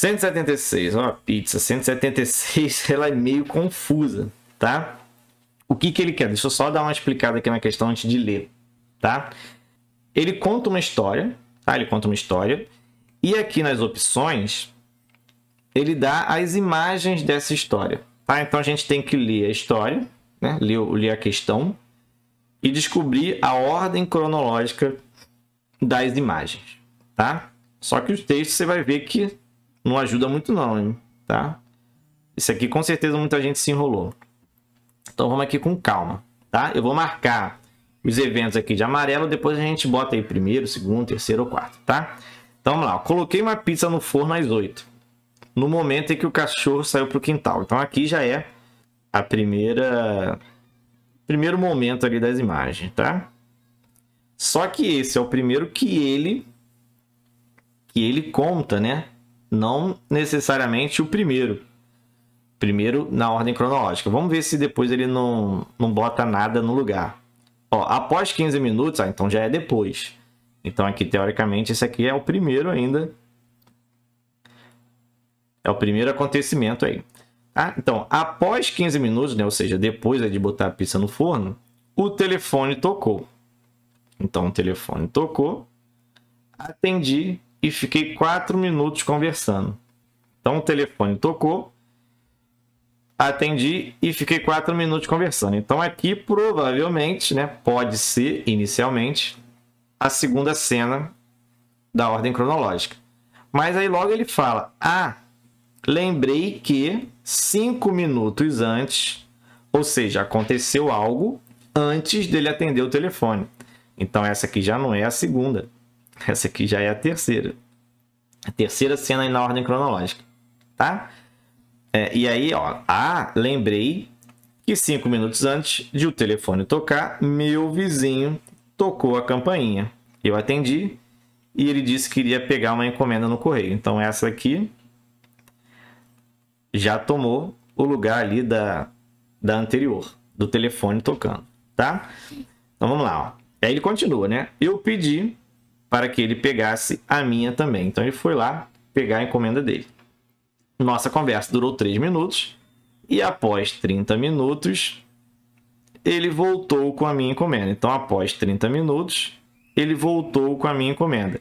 176, uma pizza, 176, ela é meio confusa, tá? O que, que ele quer? Deixa eu só dar uma explicada aqui na questão antes de ler, tá? Ele conta uma história, tá? Ele conta uma história, e aqui nas opções, ele dá as imagens dessa história, tá? Então a gente tem que ler a história, né? Ler, ler a questão, e descobrir a ordem cronológica das imagens, tá? Só que os textos você vai ver que não ajuda muito não, hein? Tá? Isso aqui com certeza muita gente se enrolou. Então vamos aqui com calma, tá? Eu vou marcar os eventos aqui de amarelo, depois a gente bota aí primeiro, segundo, terceiro ou quarto, tá? Então vamos lá, eu coloquei uma pizza no forno às 8. No momento em que o cachorro saiu para o quintal. Então aqui já é a primeira primeiro momento ali das imagens, tá? Só que esse é o primeiro que ele que ele conta, né? não necessariamente o primeiro. Primeiro na ordem cronológica. Vamos ver se depois ele não, não bota nada no lugar. Ó, após 15 minutos, ah, então já é depois. Então aqui, teoricamente, esse aqui é o primeiro ainda. É o primeiro acontecimento aí. Ah, então, após 15 minutos, né, ou seja, depois de botar a pizza no forno, o telefone tocou. Então o telefone tocou, atendi e fiquei quatro minutos conversando. Então o telefone tocou, atendi e fiquei quatro minutos conversando. Então aqui provavelmente, né, pode ser inicialmente a segunda cena da ordem cronológica. Mas aí logo ele fala: Ah, lembrei que cinco minutos antes, ou seja, aconteceu algo antes dele atender o telefone. Então essa aqui já não é a segunda. Essa aqui já é a terceira. A terceira cena na ordem cronológica, tá? É, e aí, ó, ah, lembrei que cinco minutos antes de o telefone tocar, meu vizinho tocou a campainha. Eu atendi e ele disse que iria pegar uma encomenda no correio. Então essa aqui já tomou o lugar ali da, da anterior, do telefone tocando, tá? Então vamos lá, ó. Aí ele continua, né? Eu pedi para que ele pegasse a minha também. Então ele foi lá pegar a encomenda dele. Nossa conversa durou 3 minutos e após 30 minutos ele voltou com a minha encomenda. Então após 30 minutos ele voltou com a minha encomenda.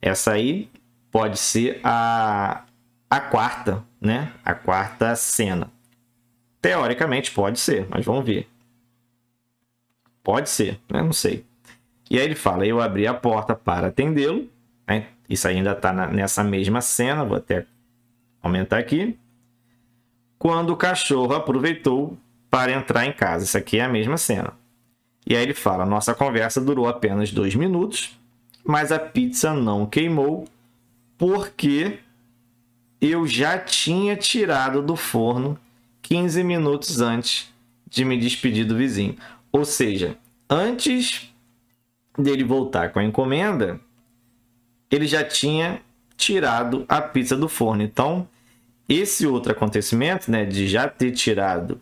Essa aí pode ser a, a quarta, né? A quarta cena. Teoricamente pode ser, mas vamos ver. Pode ser, né? Não sei. E aí ele fala: Eu abri a porta para atendê-lo. Né? Isso ainda está nessa mesma cena, vou até aumentar aqui. Quando o cachorro aproveitou para entrar em casa. Isso aqui é a mesma cena. E aí ele fala: Nossa conversa durou apenas dois minutos, mas a pizza não queimou porque eu já tinha tirado do forno 15 minutos antes de me despedir do vizinho. Ou seja, antes dele voltar com a encomenda, ele já tinha tirado a pizza do forno. Então, esse outro acontecimento, né, de já ter tirado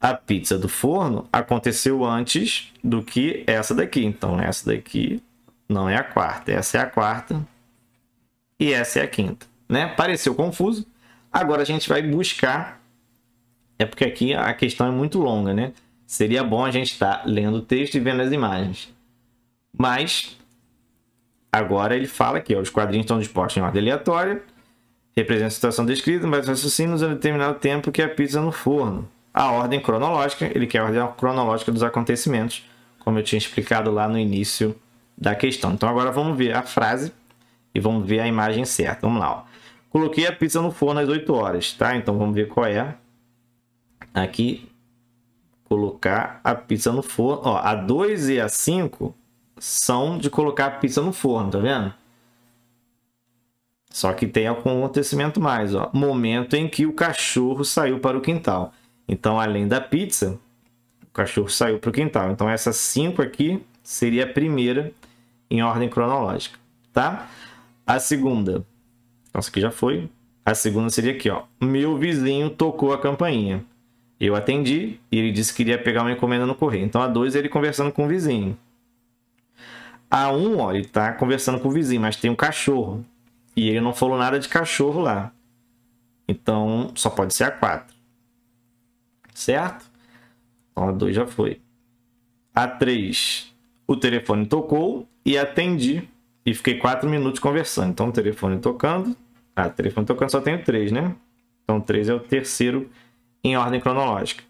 a pizza do forno, aconteceu antes do que essa daqui. Então, essa daqui não é a quarta, essa é a quarta e essa é a quinta, né? Pareceu confuso. Agora a gente vai buscar é porque aqui a questão é muito longa, né? Seria bom a gente estar tá lendo o texto e vendo as imagens. Mas agora ele fala aqui, ó, os quadrinhos estão dispostos em ordem aleatória, representa a situação descrita, mas raciocínios a determinado tempo que a pizza no forno. A ordem cronológica, ele quer a ordem cronológica dos acontecimentos, como eu tinha explicado lá no início da questão. Então agora vamos ver a frase e vamos ver a imagem certa. Vamos lá, ó. Coloquei a pizza no forno às 8 horas, tá? Então vamos ver qual é. Aqui, colocar a pizza no forno. Ó, a 2 e a 5 são de colocar a pizza no forno, tá vendo? Só que tem algum acontecimento mais, ó. Momento em que o cachorro saiu para o quintal. Então, além da pizza, o cachorro saiu para o quintal. Então, essas cinco aqui seria a primeira em ordem cronológica, tá? A segunda, nossa, aqui já foi. A segunda seria aqui, ó. Meu vizinho tocou a campainha. Eu atendi e ele disse que iria pegar uma encomenda no correio. Então, a dois, ele conversando com o vizinho. A um, ó, ele tá conversando com o vizinho, mas tem um cachorro. E ele não falou nada de cachorro lá. Então, só pode ser a 4. Certo? Então, a 2 já foi. A 3, o telefone tocou e atendi. E fiquei 4 minutos conversando. Então, o telefone tocando. Ah, o telefone tocando só tenho 3, né? Então, 3 é o terceiro em ordem cronológica.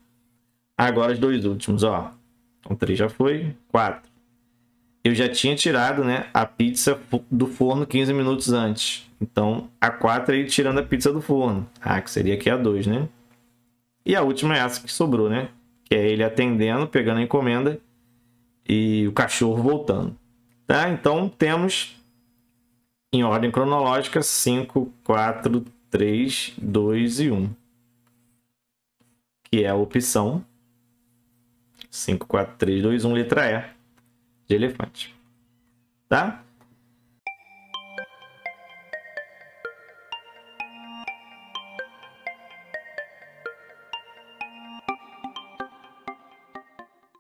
Agora, os dois últimos, ó. Então, 3 já foi. 4 eu já tinha tirado né, a pizza do forno 15 minutos antes. Então, a 4 é ele tirando a pizza do forno. Ah, que seria aqui a 2, né? E a última é essa que sobrou, né? Que é ele atendendo, pegando a encomenda e o cachorro voltando. Tá? Então, temos em ordem cronológica 5, 4, 3, 2 e 1. Que é a opção 5, 4, 3, 2, 1, letra E de elefante. Tá?